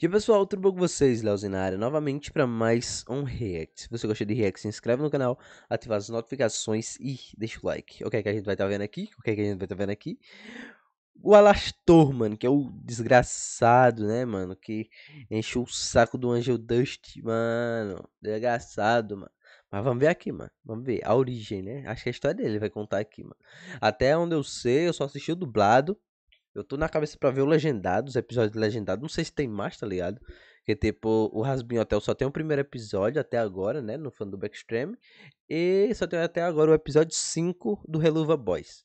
Dia pessoal, tudo bom com vocês? Leozinho na área novamente para mais um React. Se você gostou de React, se inscreve no canal, ativa as notificações e deixa o like. O que é que a gente vai estar tá vendo aqui? O que é que a gente vai estar tá vendo aqui? O Alastor, mano, que é o desgraçado, né, mano? Que encheu o saco do Angel Dust, mano. Desgraçado, mano. Mas vamos ver aqui, mano. Vamos ver a origem, né? Acho que a história dele vai contar aqui, mano. Até onde eu sei, eu só assisti o dublado. Eu tô na cabeça pra ver o Legendado, os episódios de Legendado. Não sei se tem mais, tá ligado? Porque, tipo, o Rasbin Hotel só tem o primeiro episódio até agora, né? No fã do Backstream. E só tem até agora o episódio 5 do Reluva Boys.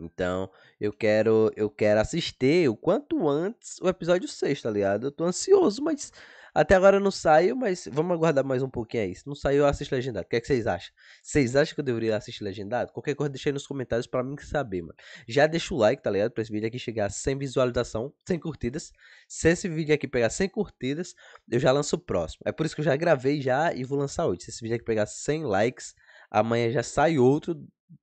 Então, eu quero eu quero assistir o quanto antes o episódio 6, tá ligado? Eu tô ansioso, mas até agora não saiu, mas vamos aguardar mais um pouquinho aí. Se não saiu, eu assisto legendado. O que, é que vocês acham? Vocês acham que eu deveria assistir legendado? Qualquer coisa, deixa aí nos comentários para mim saber, mano. Já deixa o like, tá ligado? Pra esse vídeo aqui chegar sem visualização, sem curtidas. Se esse vídeo aqui pegar 100 curtidas, eu já lanço o próximo. É por isso que eu já gravei já e vou lançar hoje. Se esse vídeo aqui pegar 100 likes, amanhã já sai outro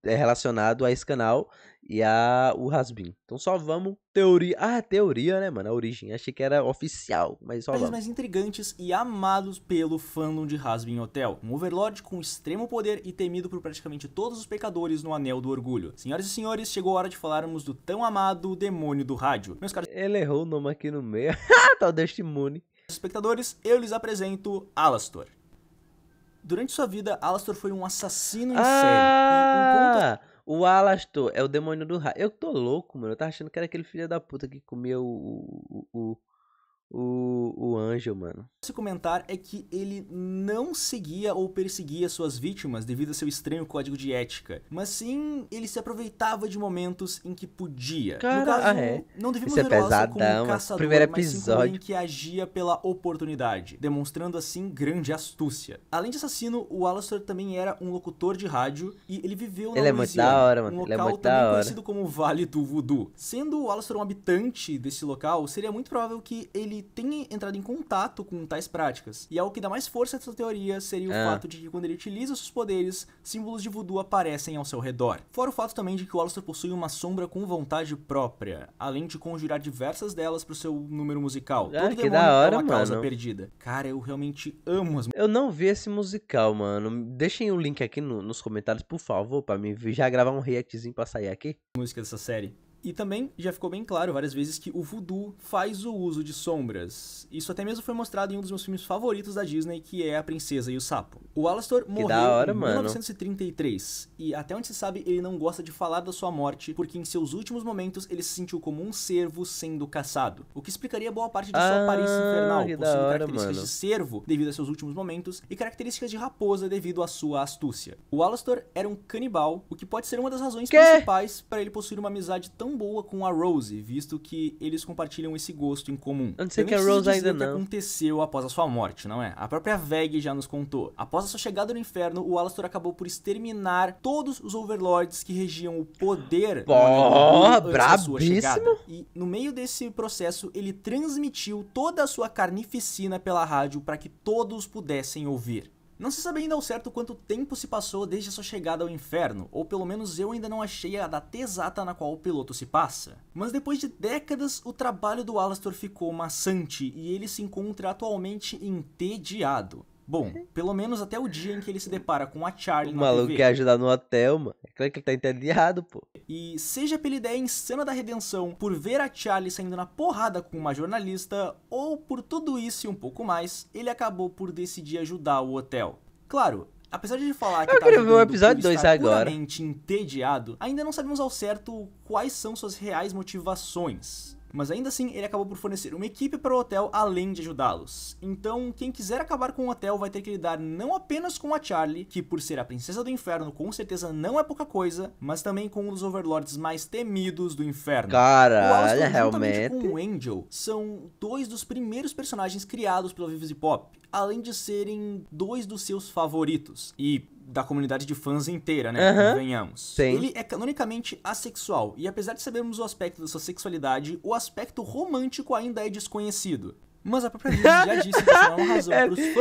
é relacionado a esse canal e a o Rasbin. Então só vamos teoria. Ah, é teoria, né, mano? A origem. Achei que era oficial, mas só vamos. mais intrigantes e amados pelo fandom de Rasbin Hotel. Um overlord com extremo poder e temido por praticamente todos os pecadores no Anel do Orgulho. Senhoras e senhores, chegou a hora de falarmos do tão amado demônio do rádio. Meus caros... Ele errou o nome aqui no meio. tá o Destiny espectadores, eu lhes apresento Alastor. Durante sua vida, Alastor foi um assassino em ah! série. Enquanto... O Alastor é o demônio do raio. Eu tô louco, mano. Eu tava achando que era aquele filho da puta que comeu o, o, o, o, o anjo, mano. Se comentar é que ele não seguia ou perseguia suas vítimas devido a seu estranho código de ética, mas sim ele se aproveitava de momentos em que podia. Cara, caso, ah, é. não devíamos ser é como um caçador, primeiro episódio. em que agia pela oportunidade, demonstrando assim grande astúcia. Além de assassino, o Alastor também era um locutor de rádio e ele viveu na ele Louisiana, é muito da hora, mano. um é local é também conhecido como Vale do Voodoo. Sendo o Alastor um habitante desse local, seria muito provável que ele tem entrado em contato com tais práticas. E algo é que dá mais força a essa teoria seria o é. fato de que quando ele utiliza seus poderes, símbolos de voodoo aparecem ao seu redor. Fora o fato também de que o Alistair possui uma sombra com vontade própria, além de conjurar diversas delas pro seu número musical. Ah, Todo que da hora, é uma mano. causa perdida. Cara, eu realmente amo as... Eu não vi esse musical, mano. Deixem o link aqui no, nos comentários, por favor, para mim já gravar um reactzinho pra sair aqui. Música dessa série. E também já ficou bem claro várias vezes que o voodoo faz o uso de sombras. Isso até mesmo foi mostrado em um dos meus filmes favoritos da Disney, que é A Princesa e o Sapo. O Alastor que morreu hora, em 1933 mano. e até onde se sabe ele não gosta de falar da sua morte, porque em seus últimos momentos ele se sentiu como um cervo sendo caçado, o que explicaria boa parte de ah, sua aparência ah, infernal, possuindo hora, características mano. de cervo devido a seus últimos momentos e características de raposa devido à sua astúcia. O Alastor era um canibal, o que pode ser uma das razões que? principais para ele possuir uma amizade tão boa com a Rose, visto que eles compartilham esse gosto em comum. Eu não sei Eu que a Rose ainda não. O que aconteceu após a sua morte, não é? A própria Veg já nos contou. Após a sua chegada no inferno, o Alastor acabou por exterminar todos os Overlords que regiam o poder. Ó, oh, brabíssimo. E no meio desse processo, ele transmitiu toda a sua carnificina pela rádio para que todos pudessem ouvir. Não se sabe ainda ao certo quanto tempo se passou desde a sua chegada ao inferno, ou pelo menos eu ainda não achei a data exata na qual o piloto se passa. Mas depois de décadas, o trabalho do Alastor ficou maçante e ele se encontra atualmente entediado. Bom, pelo menos até o dia em que ele se depara com a Charlie o na maluco quer ajudar no hotel, mano. É claro que ele tá entediado, pô. E seja pela ideia insana da redenção, por ver a Charlie saindo na porrada com uma jornalista, ou por tudo isso e um pouco mais, ele acabou por decidir ajudar o hotel. Claro, Apesar de falar que eu tá ver o episódio 2 agora. entediado, ainda não sabemos ao certo quais são suas reais motivações mas ainda assim ele acabou por fornecer uma equipe para o hotel além de ajudá-los. Então, quem quiser acabar com o hotel vai ter que lidar não apenas com a Charlie, que por ser a princesa do inferno com certeza não é pouca coisa, mas também com um dos overlords mais temidos do inferno. Cara, olha realmente. Com o Angel, são dois dos primeiros personagens criados pela Vives e Pop além de serem dois dos seus favoritos. E da comunidade de fãs inteira, né? Venhamos. Ele é canonicamente assexual, e apesar de sabermos o aspecto da sua sexualidade, o aspecto romântico ainda é desconhecido. Mas a própria Disney já disse que isso é uma razão é. para os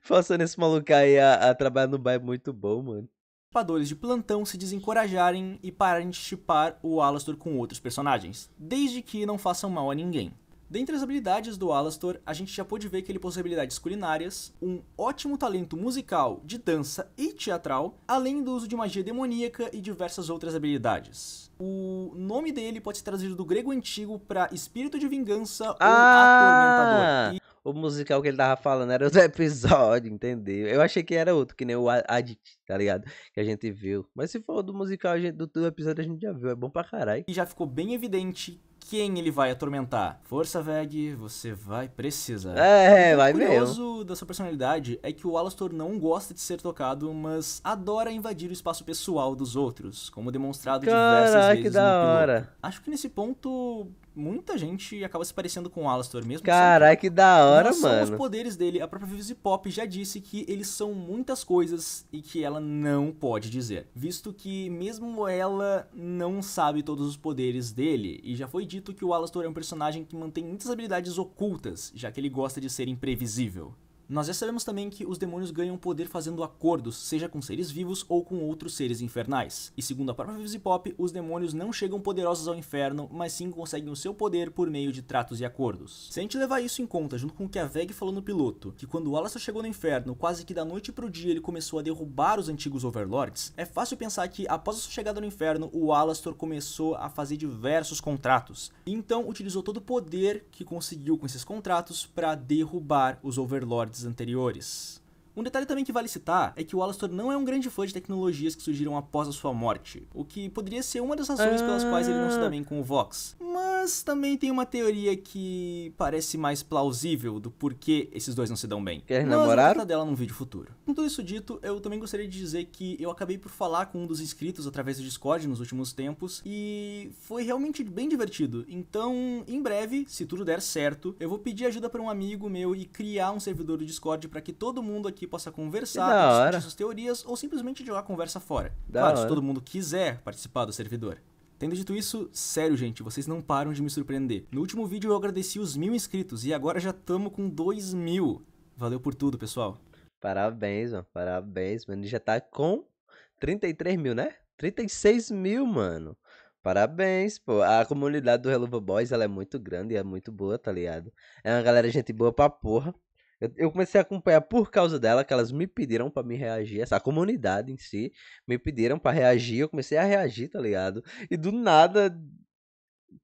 fãs de... esse maluco aí a, a trabalhar no bairro muito bom, mano. Padores de plantão se desencorajarem e pararem de chipar o Alastor com outros personagens, desde que não façam mal a ninguém. Dentre as habilidades do Alastor, a gente já pôde ver que ele possui habilidades culinárias, um ótimo talento musical, de dança e teatral, além do uso de magia demoníaca e diversas outras habilidades. O nome dele pode ser traduzido do grego antigo para espírito de vingança ah! ou atormentador. E ah! o musical que ele tava falando era do episódio, entendeu? Eu achei que era outro, que nem o Addict, tá ligado? Que a gente viu. Mas se for do musical do, do episódio, a gente já viu. É bom pra caralho. E já ficou bem evidente quem ele vai atormentar. Força, Veg, você vai precisar. É, vai mesmo. O curioso meu. da sua personalidade é que o Alastor não gosta de ser tocado, mas adora invadir o espaço pessoal dos outros, como demonstrado Caraca, diversas vezes que da hora. Acho que nesse ponto muita gente acaba se parecendo com o Alastor mesmo. Caraca, que da hora, não mano. São os poderes dele. A própria Vivis Pop já disse que eles são muitas coisas e que ela não pode dizer, visto que mesmo ela não sabe todos os poderes dele. E já foi dito que o Alastor é um personagem que mantém muitas habilidades ocultas, já que ele gosta de ser imprevisível. Nós já sabemos também que os demônios ganham poder fazendo acordos, seja com seres vivos ou com outros seres infernais. E segundo a própria Pop, os demônios não chegam poderosos ao inferno, mas sim conseguem o seu poder por meio de tratos e acordos. Se a gente levar isso em conta, junto com o que a Veg falou no piloto, que quando o Alastor chegou no inferno, quase que da noite pro dia ele começou a derrubar os antigos Overlords, é fácil pensar que após a sua chegada no inferno, o Alastor começou a fazer diversos contratos. E então utilizou todo o poder que conseguiu com esses contratos para derrubar os Overlords podcasts anteriores. Um detalhe também que vale citar é que o Alastor não é um grande fã de tecnologias que surgiram após a sua morte, o que poderia ser uma das razões ah. pelas quais ele não se dá ah. bem com o Vox. Mas mas também tem uma teoria que parece mais plausível do porquê esses dois não se dão bem. Quer namorar? Mas dela num vídeo futuro. Com tudo isso dito, eu também gostaria de dizer que eu acabei por falar com um dos inscritos através do Discord nos últimos tempos e foi realmente bem divertido. Então, em breve, se tudo der certo, eu vou pedir ajuda para um amigo meu e criar um servidor do Discord para que todo mundo aqui possa conversar, discutir suas teorias ou simplesmente jogar a conversa fora. Da claro, hora. se todo mundo quiser participar do servidor. Tendo dito isso, sério gente, vocês não param de me surpreender. No último vídeo eu agradeci os mil inscritos e agora já tamo com dois mil. Valeu por tudo, pessoal. Parabéns, mano. Parabéns, mano. Já tá com 33 mil, né? 36 mil, mano. Parabéns, pô. A comunidade do Hello Boys, ela é muito grande e é muito boa, tá ligado? É uma galera gente boa pra porra. Eu, comecei a acompanhar por causa dela, que elas me pediram para me reagir. Essa comunidade em si me pediram para reagir. Eu comecei a reagir, tá ligado? E do nada,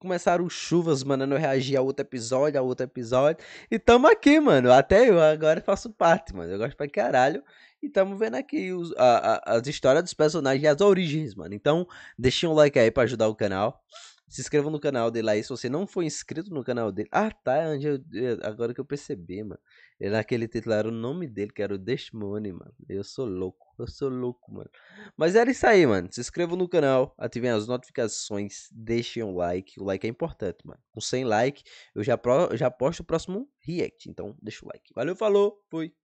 começaram chuvas, mandando Eu reagir a outro episódio, a outro episódio. E tamo aqui, mano. Até eu agora faço parte, mano. Eu gosto pra caralho. E tamo vendo aqui os, a, a, as histórias dos personagens e as origens, mano. Então, deixem um like aí pra ajudar o canal. Se inscrevam no canal dele aí se você não for inscrito no canal dele. Ah, tá, eu, agora que eu percebi, mano. Ele, naquele é título era o nome dele, que era o Desmone, mano. Eu sou louco, eu sou louco, mano. Mas era isso aí, mano. Se inscrevam no canal, ativem as notificações, deixem um like. O like é importante, mano. Com 100 like, eu já, pro, já posto o próximo react. Então, deixa o like. Valeu, falou, fui.